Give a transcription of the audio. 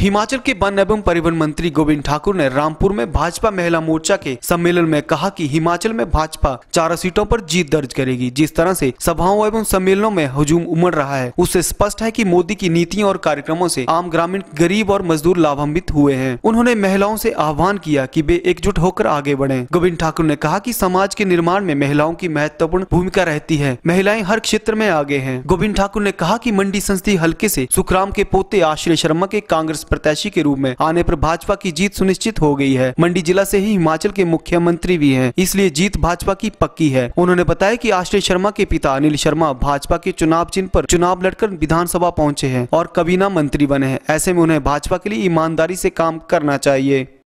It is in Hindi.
हिमाचल के वन एवं परिवहन मंत्री गोविंद ठाकुर ने रामपुर में भाजपा महिला मोर्चा के सम्मेलन में कहा कि हिमाचल में भाजपा चार सीटों पर जीत दर्ज करेगी जिस तरह से सभाओं एवं सम्मेलनों में हजूम उमड़ रहा है उससे स्पष्ट है कि मोदी की नीतियों और कार्यक्रमों से आम ग्रामीण गरीब और मजदूर लाभान्वित हुए हैं उन्होंने महिलाओं से आह्वान किया कि वे एकजुट होकर आगे बढ़े गोविंद ठाकुर ने कहा की समाज के निर्माण में महिलाओं की महत्वपूर्ण भूमिका रहती है महिलाएं हर क्षेत्र में आगे है गोविंद ठाकुर ने कहा की मंडी संस्थी हल्के ऐसी सुखराम के पोते आश्रय शर्मा के कांग्रेस प्रत्याशी के रूप में आने पर भाजपा की जीत सुनिश्चित हो गई है मंडी जिला से ही हिमाचल के मुख्यमंत्री भी है इसलिए जीत भाजपा की पक्की है उन्होंने बताया की आश्रय शर्मा के पिता अनिल शर्मा भाजपा के चुनाव चिन्ह आरोप चुनाव लड़कर विधानसभा पहुँचे हैं और कबीना मंत्री बने हैं ऐसे में उन्हें भाजपा के लिए ईमानदारी ऐसी काम करना चाहिए